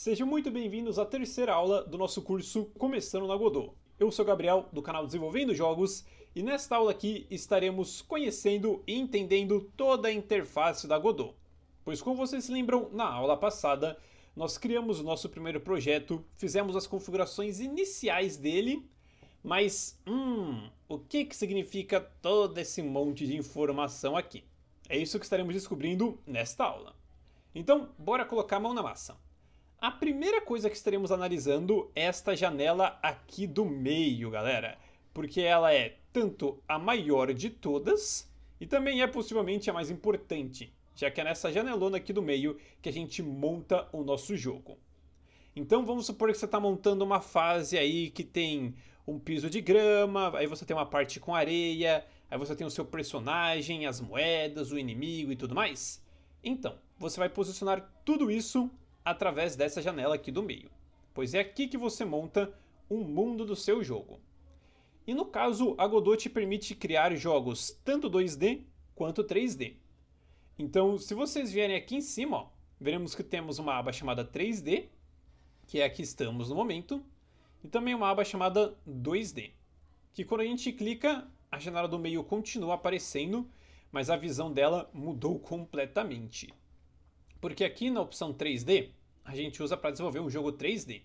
Sejam muito bem-vindos à terceira aula do nosso curso Começando na Godot. Eu sou Gabriel, do canal Desenvolvendo Jogos, e nesta aula aqui estaremos conhecendo e entendendo toda a interface da Godot. Pois como vocês se lembram, na aula passada, nós criamos o nosso primeiro projeto, fizemos as configurações iniciais dele, mas, hum, o que, que significa todo esse monte de informação aqui? É isso que estaremos descobrindo nesta aula. Então, bora colocar a mão na massa a primeira coisa que estaremos analisando é esta janela aqui do meio, galera. Porque ela é tanto a maior de todas e também é possivelmente a mais importante, já que é nessa janelona aqui do meio que a gente monta o nosso jogo. Então vamos supor que você está montando uma fase aí que tem um piso de grama, aí você tem uma parte com areia, aí você tem o seu personagem, as moedas, o inimigo e tudo mais. Então, você vai posicionar tudo isso através dessa janela aqui do meio, pois é aqui que você monta o um mundo do seu jogo. E no caso, a Godot te permite criar jogos tanto 2D quanto 3D. Então, se vocês vierem aqui em cima, ó, veremos que temos uma aba chamada 3D, que é a que estamos no momento, e também uma aba chamada 2D, que quando a gente clica, a janela do meio continua aparecendo, mas a visão dela mudou completamente. Porque aqui na opção 3D, a gente usa para desenvolver um jogo 3D.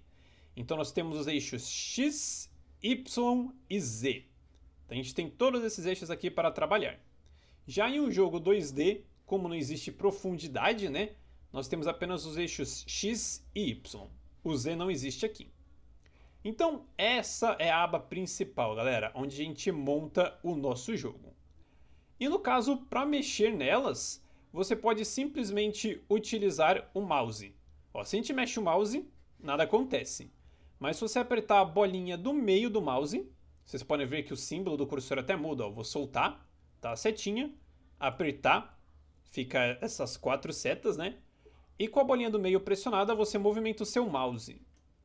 Então nós temos os eixos X, Y e Z. Então a gente tem todos esses eixos aqui para trabalhar. Já em um jogo 2D, como não existe profundidade, né? Nós temos apenas os eixos X e Y. O Z não existe aqui. Então, essa é a aba principal, galera, onde a gente monta o nosso jogo. E no caso, para mexer nelas, você pode simplesmente utilizar o mouse. Ó, se a gente mexe o mouse, nada acontece. Mas se você apertar a bolinha do meio do mouse, vocês podem ver que o símbolo do cursor até muda. Ó. Vou soltar, tá a setinha, apertar, fica essas quatro setas, né? E com a bolinha do meio pressionada, você movimenta o seu mouse.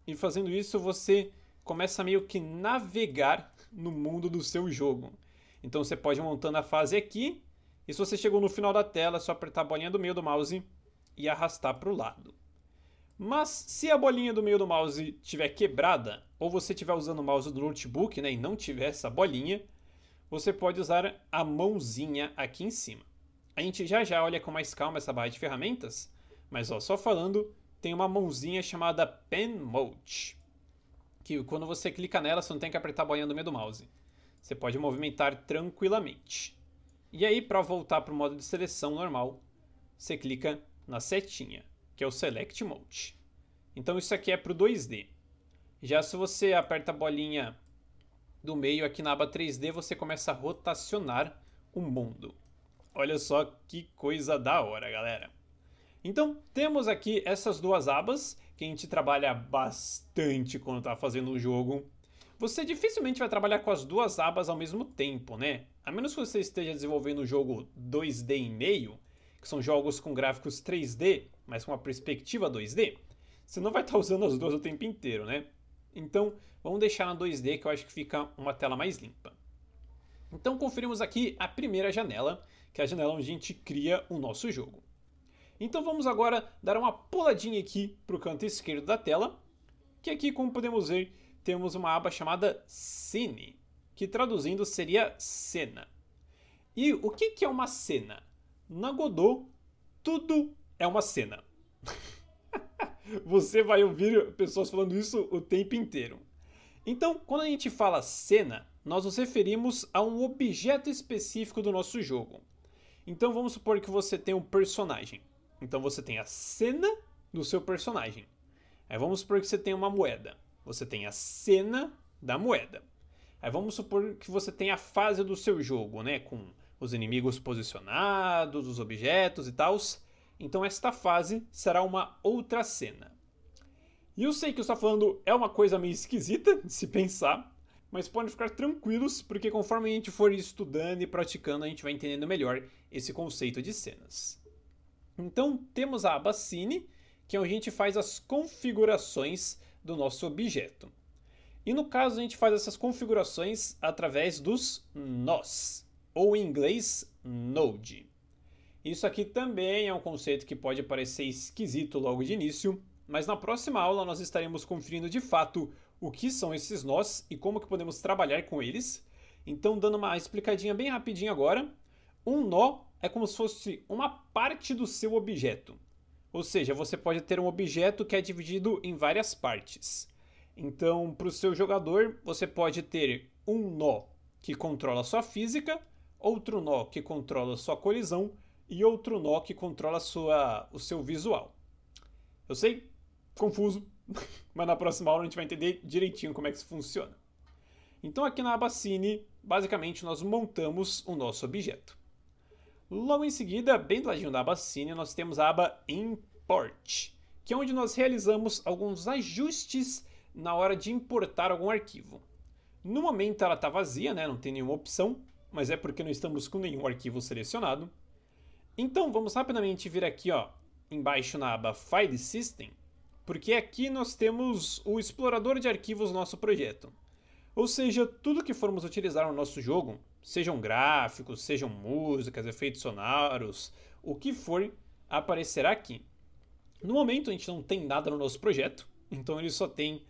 E fazendo isso, você começa meio que navegar no mundo do seu jogo. Então você pode ir montando a fase aqui e se você chegou no final da tela, é só apertar a bolinha do meio do mouse e arrastar para o lado. Mas se a bolinha do meio do mouse estiver quebrada, ou você estiver usando o mouse do notebook né, e não tiver essa bolinha, você pode usar a mãozinha aqui em cima. A gente já já olha com mais calma essa barra de ferramentas, mas ó, só falando, tem uma mãozinha chamada Pen Mode, que quando você clica nela, você não tem que apertar a bolinha do meio do mouse. Você pode movimentar tranquilamente. E aí, para voltar para o modo de seleção normal, você clica na setinha, que é o Select Mode. Então isso aqui é para o 2D. Já se você aperta a bolinha do meio aqui na aba 3D, você começa a rotacionar o mundo. Olha só que coisa da hora, galera. Então, temos aqui essas duas abas, que a gente trabalha bastante quando está fazendo o jogo. Você dificilmente vai trabalhar com as duas abas ao mesmo tempo, né? a menos que você esteja desenvolvendo um jogo 2D e meio, que são jogos com gráficos 3D, mas com uma perspectiva 2D, você não vai estar usando as duas o tempo inteiro, né? Então, vamos deixar na 2D que eu acho que fica uma tela mais limpa. Então, conferimos aqui a primeira janela, que é a janela onde a gente cria o nosso jogo. Então, vamos agora dar uma puladinha aqui para o canto esquerdo da tela, que aqui, como podemos ver, temos uma aba chamada Cine que traduzindo seria cena. E o que, que é uma cena? Na Godot, tudo é uma cena. Você vai ouvir pessoas falando isso o tempo inteiro. Então, quando a gente fala cena, nós nos referimos a um objeto específico do nosso jogo. Então vamos supor que você tem um personagem. Então você tem a cena do seu personagem. Aí vamos supor que você tem uma moeda. Você tem a cena da moeda. Aí vamos supor que você tem a fase do seu jogo, né? Com os inimigos posicionados, os objetos e tal. Então esta fase será uma outra cena. E eu sei que eu estou falando é uma coisa meio esquisita de se pensar, mas podem ficar tranquilos, porque conforme a gente for estudando e praticando, a gente vai entendendo melhor esse conceito de cenas. Então temos a aba Cine, que é onde a gente faz as configurações do nosso objeto. E no caso, a gente faz essas configurações através dos nós, ou em inglês, node. Isso aqui também é um conceito que pode parecer esquisito logo de início, mas na próxima aula nós estaremos conferindo de fato o que são esses nós e como que podemos trabalhar com eles. Então, dando uma explicadinha bem rapidinho agora, um nó é como se fosse uma parte do seu objeto. Ou seja, você pode ter um objeto que é dividido em várias partes. Então, para o seu jogador, você pode ter um nó que controla sua física, outro nó que controla sua colisão e outro nó que controla sua, o seu visual. Eu sei, confuso, mas na próxima aula a gente vai entender direitinho como é que isso funciona. Então aqui na aba Cine, basicamente nós montamos o nosso objeto. Logo em seguida, bem do ladinho da aba Cine, nós temos a aba Import, que é onde nós realizamos alguns ajustes na hora de importar algum arquivo. No momento ela está vazia, né? não tem nenhuma opção, mas é porque não estamos com nenhum arquivo selecionado. Então vamos rapidamente vir aqui ó, embaixo na aba File System, porque aqui nós temos o explorador de arquivos do nosso projeto. Ou seja, tudo que formos utilizar no nosso jogo, sejam gráficos, sejam músicas, efeitos sonoros, o que for, aparecerá aqui. No momento a gente não tem nada no nosso projeto, então ele só tem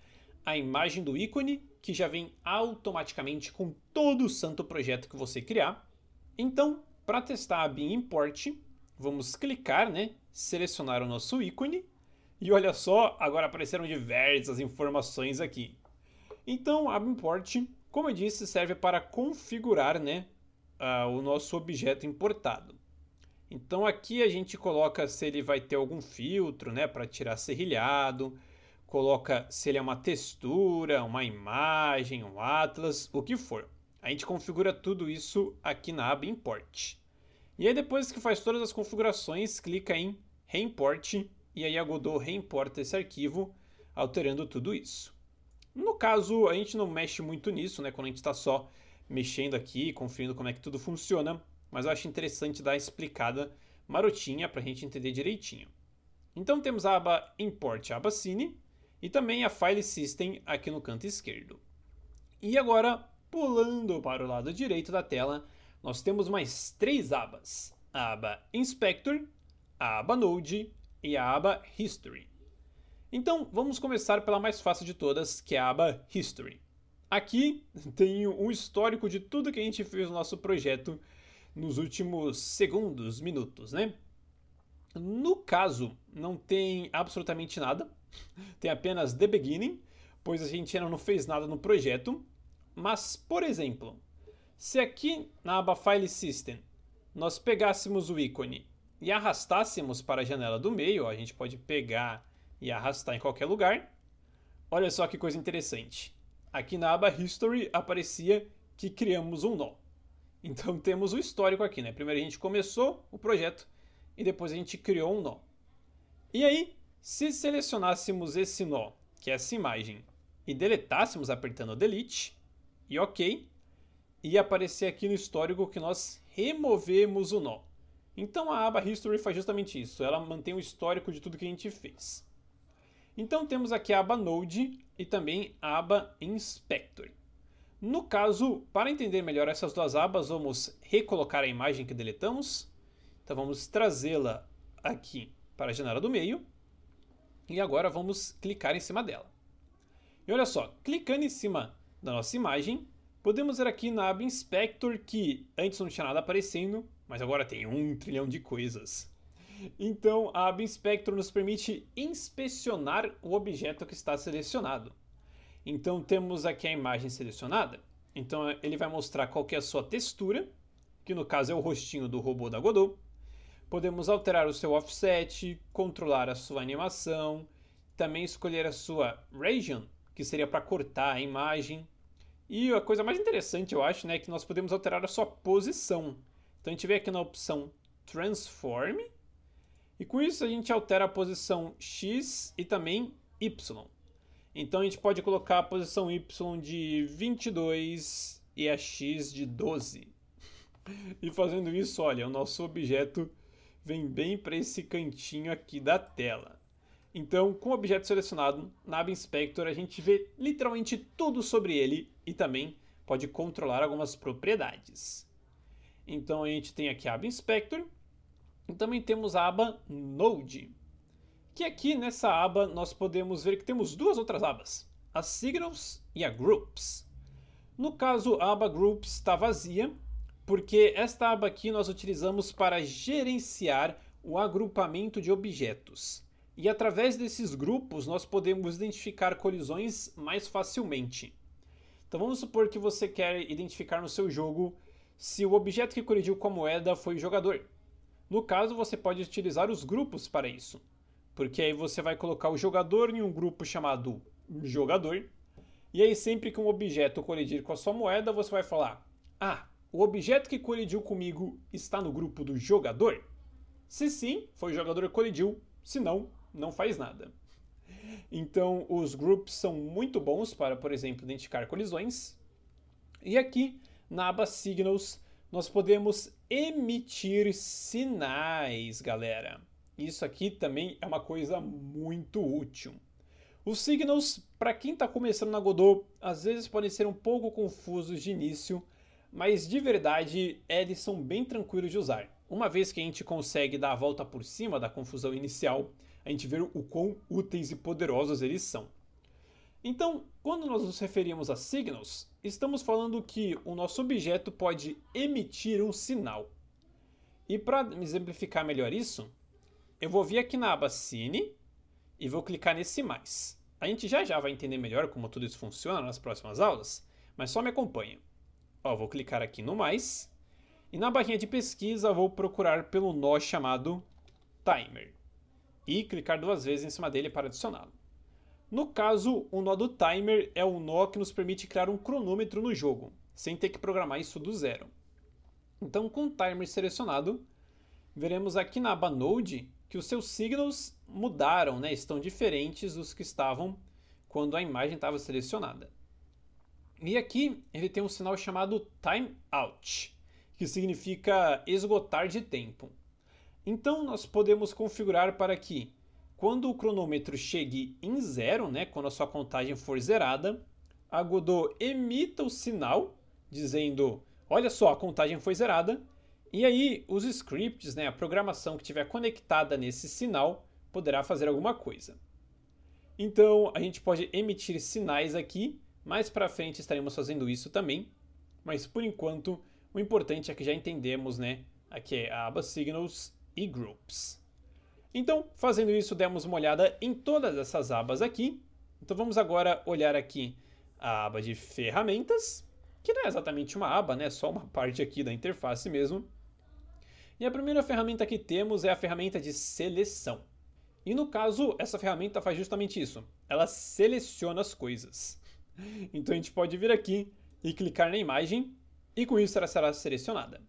a imagem do ícone, que já vem automaticamente com todo o santo projeto que você criar. Então, para testar a BIM Import, vamos clicar, né, selecionar o nosso ícone, e olha só, agora apareceram diversas informações aqui. Então, a BIM Import, como eu disse, serve para configurar né, uh, o nosso objeto importado. Então aqui a gente coloca se ele vai ter algum filtro né, para tirar serrilhado, coloca se ele é uma textura, uma imagem, um atlas, o que for. A gente configura tudo isso aqui na aba Import. E aí depois que faz todas as configurações, clica em Reimport e aí a Godot reimporta esse arquivo, alterando tudo isso. No caso, a gente não mexe muito nisso, né? Quando a gente está só mexendo aqui, conferindo como é que tudo funciona, mas eu acho interessante dar explicada marotinha para a gente entender direitinho. Então temos a aba Import a aba Cine, e também a File System aqui no canto esquerdo. E agora, pulando para o lado direito da tela, nós temos mais três abas. A aba Inspector, a aba Node e a aba History. Então, vamos começar pela mais fácil de todas, que é a aba History. Aqui tem um histórico de tudo que a gente fez no nosso projeto nos últimos segundos, minutos, né? No caso, não tem absolutamente nada, tem apenas The Beginning, pois a gente ainda não fez nada no projeto. Mas, por exemplo, se aqui na aba File System nós pegássemos o ícone e arrastássemos para a janela do meio, a gente pode pegar e arrastar em qualquer lugar. Olha só que coisa interessante. Aqui na aba History aparecia que criamos um nó. Então temos o histórico aqui, né? Primeiro a gente começou o projeto e depois a gente criou um nó. E aí, se selecionássemos esse nó, que é essa imagem, e deletássemos apertando Delete e OK, ia aparecer aqui no histórico que nós removemos o nó. Então a aba History faz justamente isso, ela mantém o histórico de tudo que a gente fez. Então temos aqui a aba Node e também a aba Inspector. No caso, para entender melhor essas duas abas, vamos recolocar a imagem que deletamos. Então vamos trazê-la aqui para a janela do meio e agora vamos clicar em cima dela. E olha só, clicando em cima da nossa imagem, podemos ver aqui na aba Inspector que antes não tinha nada aparecendo, mas agora tem um trilhão de coisas. Então, a aba Inspector nos permite inspecionar o objeto que está selecionado. Então, temos aqui a imagem selecionada. Então, ele vai mostrar qual é a sua textura, que no caso é o rostinho do robô da Godot Podemos alterar o seu offset, controlar a sua animação, também escolher a sua region, que seria para cortar a imagem. E a coisa mais interessante, eu acho, né, é que nós podemos alterar a sua posição. Então a gente vem aqui na opção Transform, e com isso a gente altera a posição X e também Y. Então a gente pode colocar a posição Y de 22 e a X de 12. E fazendo isso, olha, o nosso objeto vem bem para esse cantinho aqui da tela. Então, com o objeto selecionado, na aba Inspector a gente vê literalmente tudo sobre ele e também pode controlar algumas propriedades. Então a gente tem aqui a aba Inspector e também temos a aba Node, que aqui nessa aba nós podemos ver que temos duas outras abas, a Signals e a Groups. No caso, a aba Groups está vazia porque esta aba aqui nós utilizamos para gerenciar o agrupamento de objetos. E através desses grupos nós podemos identificar colisões mais facilmente. Então vamos supor que você quer identificar no seu jogo se o objeto que colidiu com a moeda foi o jogador. No caso, você pode utilizar os grupos para isso, porque aí você vai colocar o jogador em um grupo chamado jogador, e aí sempre que um objeto colidir com a sua moeda, você vai falar: "Ah, o objeto que colidiu comigo está no grupo do jogador? Se sim, foi o jogador que colidiu, se não, não faz nada. Então, os groups são muito bons para, por exemplo, identificar colisões. E aqui, na aba Signals, nós podemos emitir sinais, galera. Isso aqui também é uma coisa muito útil. Os signals, para quem está começando na Godot, às vezes podem ser um pouco confusos de início, mas de verdade eles são bem tranquilos de usar. Uma vez que a gente consegue dar a volta por cima da confusão inicial, a gente vê o quão úteis e poderosos eles são. Então, quando nós nos referimos a signals, estamos falando que o nosso objeto pode emitir um sinal. E para exemplificar melhor isso, eu vou vir aqui na aba Cine e vou clicar nesse mais. A gente já já vai entender melhor como tudo isso funciona nas próximas aulas, mas só me acompanhe. Ó, vou clicar aqui no mais. E na barrinha de pesquisa vou procurar pelo nó chamado timer. E clicar duas vezes em cima dele para adicioná-lo. No caso, o nó do timer é o nó que nos permite criar um cronômetro no jogo, sem ter que programar isso do zero. Então, com o timer selecionado, veremos aqui na aba Node que os seus signals mudaram, né? estão diferentes dos que estavam quando a imagem estava selecionada. E aqui ele tem um sinal chamado time out, que significa esgotar de tempo. Então nós podemos configurar para que quando o cronômetro chegue em zero, né, quando a sua contagem for zerada, a Godot emita o sinal dizendo: olha só, a contagem foi zerada. E aí os scripts, né, a programação que estiver conectada nesse sinal, poderá fazer alguma coisa. Então a gente pode emitir sinais aqui mais para frente estaremos fazendo isso também, mas por enquanto o importante é que já entendemos, né? Aqui é a aba Signals e Groups. Então, fazendo isso, demos uma olhada em todas essas abas aqui. Então vamos agora olhar aqui a aba de ferramentas, que não é exatamente uma aba, né? É só uma parte aqui da interface mesmo. E a primeira ferramenta que temos é a ferramenta de seleção. E no caso, essa ferramenta faz justamente isso. Ela seleciona as coisas. Então a gente pode vir aqui e clicar na imagem e com isso ela será selecionada.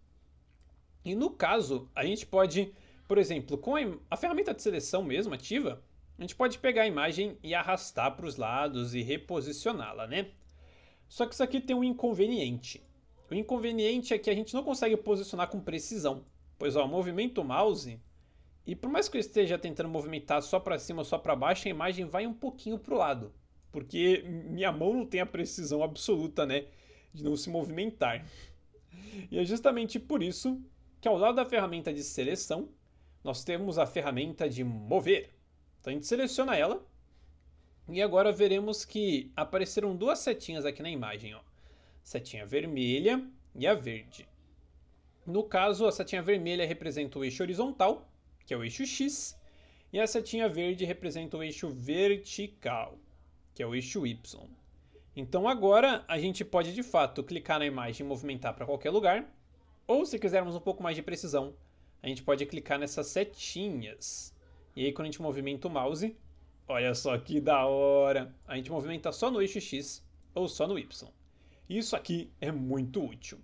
E no caso, a gente pode, por exemplo, com a ferramenta de seleção mesmo ativa, a gente pode pegar a imagem e arrastar para os lados e reposicioná-la, né? Só que isso aqui tem um inconveniente. O inconveniente é que a gente não consegue posicionar com precisão, pois ó, movimento mouse e por mais que eu esteja tentando movimentar só para cima ou só para baixo, a imagem vai um pouquinho para o lado porque minha mão não tem a precisão absoluta, né, de não se movimentar. E é justamente por isso que ao lado da ferramenta de seleção, nós temos a ferramenta de mover. Então a gente seleciona ela e agora veremos que apareceram duas setinhas aqui na imagem, ó. Setinha vermelha e a verde. No caso, a setinha vermelha representa o eixo horizontal, que é o eixo X, e a setinha verde representa o eixo vertical, que é o eixo Y. Então agora a gente pode de fato clicar na imagem e movimentar para qualquer lugar, ou se quisermos um pouco mais de precisão, a gente pode clicar nessas setinhas. E aí quando a gente movimenta o mouse, olha só que da hora, a gente movimenta só no eixo X ou só no Y. Isso aqui é muito útil.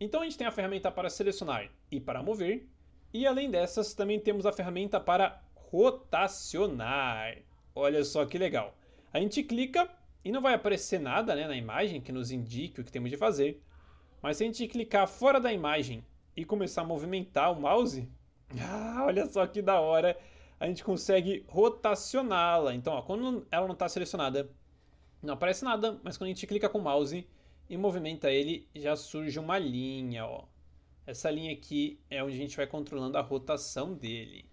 Então a gente tem a ferramenta para selecionar e para mover, e além dessas também temos a ferramenta para rotacionar. Olha só que legal. A gente clica e não vai aparecer nada né, na imagem que nos indique o que temos de fazer. Mas se a gente clicar fora da imagem e começar a movimentar o mouse, ah, olha só que da hora, a gente consegue rotacioná-la. Então, ó, quando ela não está selecionada, não aparece nada, mas quando a gente clica com o mouse e movimenta ele, já surge uma linha. Ó. Essa linha aqui é onde a gente vai controlando a rotação dele.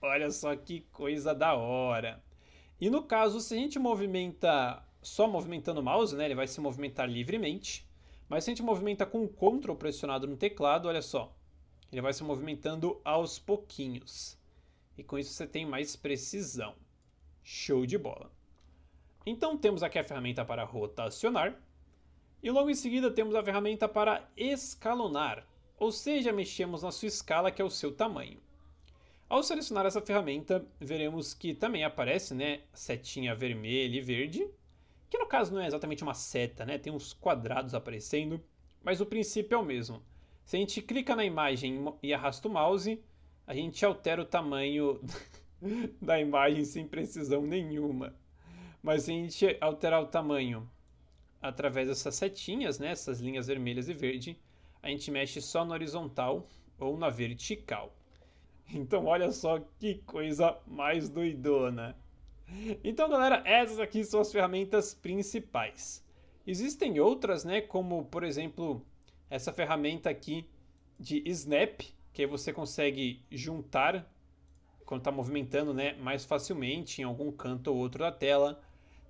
Olha só que coisa da hora! E no caso, se a gente movimenta só movimentando o mouse, né, ele vai se movimentar livremente. Mas se a gente movimenta com o Ctrl pressionado no teclado, olha só, ele vai se movimentando aos pouquinhos. E com isso você tem mais precisão. Show de bola. Então temos aqui a ferramenta para rotacionar. E logo em seguida temos a ferramenta para escalonar, ou seja, mexemos na sua escala que é o seu tamanho. Ao selecionar essa ferramenta, veremos que também aparece, né, setinha vermelha e verde, que no caso não é exatamente uma seta, né, tem uns quadrados aparecendo, mas o princípio é o mesmo. Se a gente clica na imagem e arrasta o mouse, a gente altera o tamanho da imagem sem precisão nenhuma. Mas se a gente alterar o tamanho através dessas setinhas, né, essas linhas vermelhas e verde, a gente mexe só na horizontal ou na vertical. Então olha só que coisa mais doidona. Então galera, essas aqui são as ferramentas principais. Existem outras, né, como por exemplo, essa ferramenta aqui de snap, que você consegue juntar quando está movimentando, né, mais facilmente em algum canto ou outro da tela.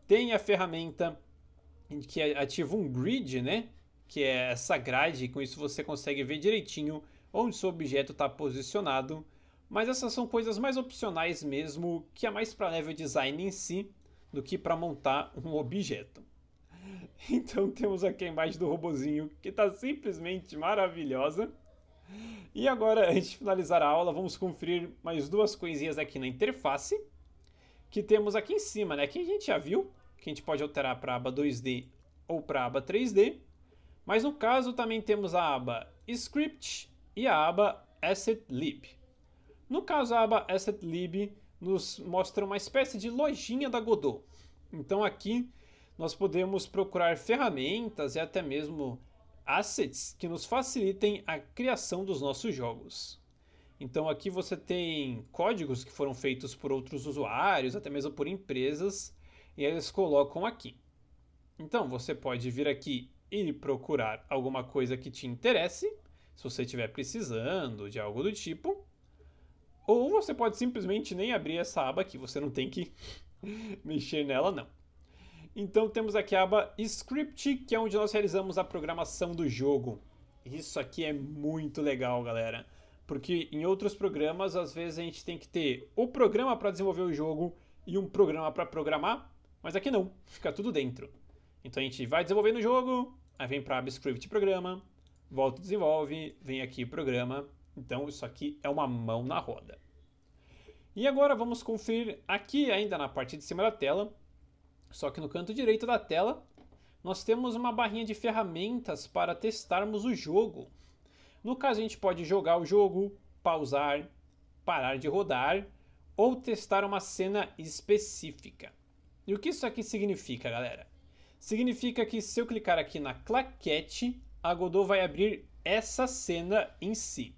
Tem a ferramenta que ativa um grid, né, que é essa grade, com isso você consegue ver direitinho onde seu objeto está posicionado. Mas essas são coisas mais opcionais mesmo, que é mais para level design em si do que para montar um objeto. Então temos aqui a imagem do robozinho que está simplesmente maravilhosa. E agora, antes de finalizar a aula, vamos conferir mais duas coisinhas aqui na interface que temos aqui em cima, né? Que a gente já viu, que a gente pode alterar para aba 2D ou para aba 3D. Mas no caso também temos a aba Script e a aba Asset Lib. No caso, a aba Asset Lib nos mostra uma espécie de lojinha da Godot. Então aqui nós podemos procurar ferramentas e até mesmo assets que nos facilitem a criação dos nossos jogos. Então aqui você tem códigos que foram feitos por outros usuários, até mesmo por empresas, e eles colocam aqui. Então você pode vir aqui e procurar alguma coisa que te interesse, se você estiver precisando de algo do tipo. Ou você pode simplesmente nem abrir essa aba aqui, você não tem que mexer nela não. Então temos aqui a aba Script, que é onde nós realizamos a programação do jogo. Isso aqui é muito legal, galera. Porque em outros programas, às vezes a gente tem que ter o programa para desenvolver o jogo e um programa para programar, mas aqui não, fica tudo dentro. Então a gente vai desenvolvendo o jogo, aí vem para a aba Script Programa, volta e desenvolve, vem aqui Programa, então isso aqui é uma mão na roda. E agora vamos conferir aqui ainda na parte de cima da tela, só que no canto direito da tela, nós temos uma barrinha de ferramentas para testarmos o jogo. No caso a gente pode jogar o jogo, pausar, parar de rodar ou testar uma cena específica. E o que isso aqui significa, galera? Significa que se eu clicar aqui na claquete, a Godot vai abrir essa cena em si.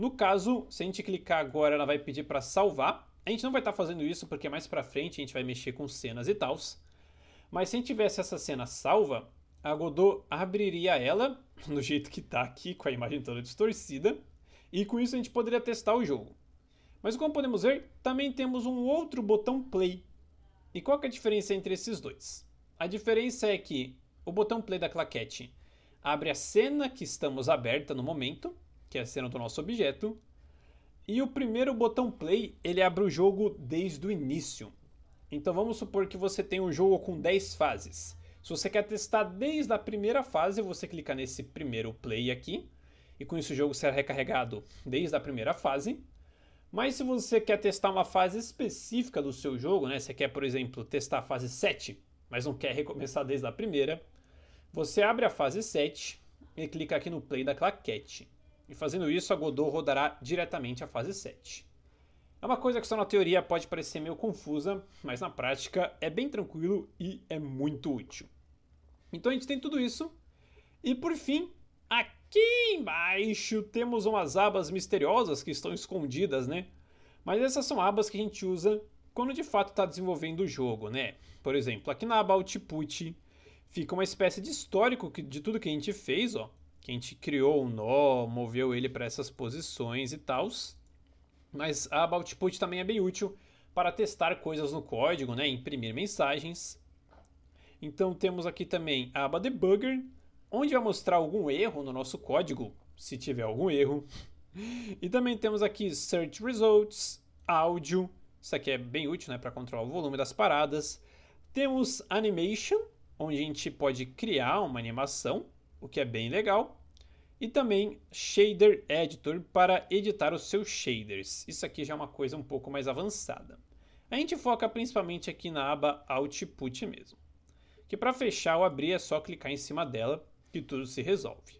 No caso, se a gente clicar agora, ela vai pedir para salvar. A gente não vai estar tá fazendo isso porque mais para frente a gente vai mexer com cenas e tals. Mas se a gente tivesse essa cena salva, a Godot abriria ela do jeito que está aqui, com a imagem toda distorcida, e com isso a gente poderia testar o jogo. Mas como podemos ver, também temos um outro botão play. E qual é a diferença entre esses dois? A diferença é que o botão play da claquete abre a cena que estamos aberta no momento, que é a cena do nosso objeto. E o primeiro botão play, ele abre o jogo desde o início. Então vamos supor que você tem um jogo com 10 fases. Se você quer testar desde a primeira fase, você clica nesse primeiro play aqui. E com isso o jogo será recarregado desde a primeira fase. Mas se você quer testar uma fase específica do seu jogo, né? Você quer, por exemplo, testar a fase 7, mas não quer recomeçar desde a primeira. Você abre a fase 7 e clica aqui no play da claquete e fazendo isso a Godot rodará diretamente a fase 7. É uma coisa que só na teoria pode parecer meio confusa, mas na prática é bem tranquilo e é muito útil. Então a gente tem tudo isso. E por fim, aqui embaixo temos umas abas misteriosas que estão escondidas, né? Mas essas são abas que a gente usa quando de fato está desenvolvendo o jogo, né? Por exemplo, aqui na aba Output fica uma espécie de histórico de tudo que a gente fez, ó que a gente criou o um nó, moveu ele para essas posições e tal. Mas a Output também é bem útil para testar coisas no código, né? imprimir mensagens. Então temos aqui também a aba Debugger, onde vai mostrar algum erro no nosso código, se tiver algum erro. E também temos aqui Search Results, áudio, isso aqui é bem útil né? para controlar o volume das paradas. Temos Animation, onde a gente pode criar uma animação o que é bem legal. E também Shader Editor para editar os seus shaders. Isso aqui já é uma coisa um pouco mais avançada. A gente foca principalmente aqui na aba Output mesmo. Que para fechar ou abrir é só clicar em cima dela que tudo se resolve.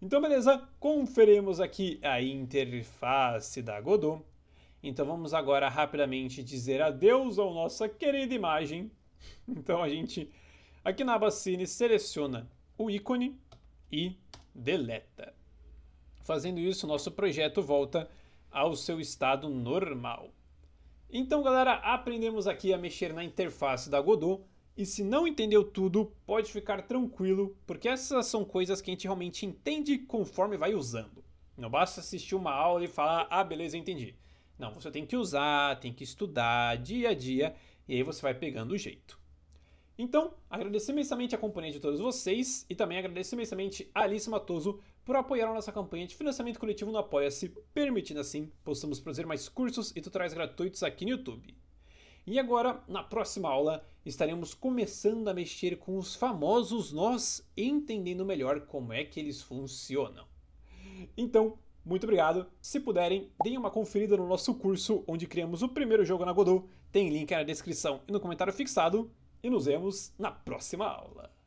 Então beleza, conferimos aqui a interface da Godot. Então vamos agora rapidamente dizer adeus à nossa querida imagem. Então a gente aqui na aba Cine seleciona o ícone e deleta. Fazendo isso, nosso projeto volta ao seu estado normal. Então, galera, aprendemos aqui a mexer na interface da Godot. E se não entendeu tudo, pode ficar tranquilo, porque essas são coisas que a gente realmente entende conforme vai usando. Não basta assistir uma aula e falar, ah, beleza, entendi. Não, você tem que usar, tem que estudar dia a dia, e aí você vai pegando o jeito. Então, agradeço imensamente a companhia de todos vocês e também agradeço imensamente a Alice Matoso por apoiar a nossa campanha de financiamento coletivo no Apoia-se, permitindo assim possamos produzir mais cursos e tutoriais gratuitos aqui no YouTube. E agora, na próxima aula, estaremos começando a mexer com os famosos nós, entendendo melhor como é que eles funcionam. Então, muito obrigado. Se puderem, deem uma conferida no nosso curso onde criamos o primeiro jogo na Godot. Tem link na descrição e no comentário fixado e nos vemos na próxima aula.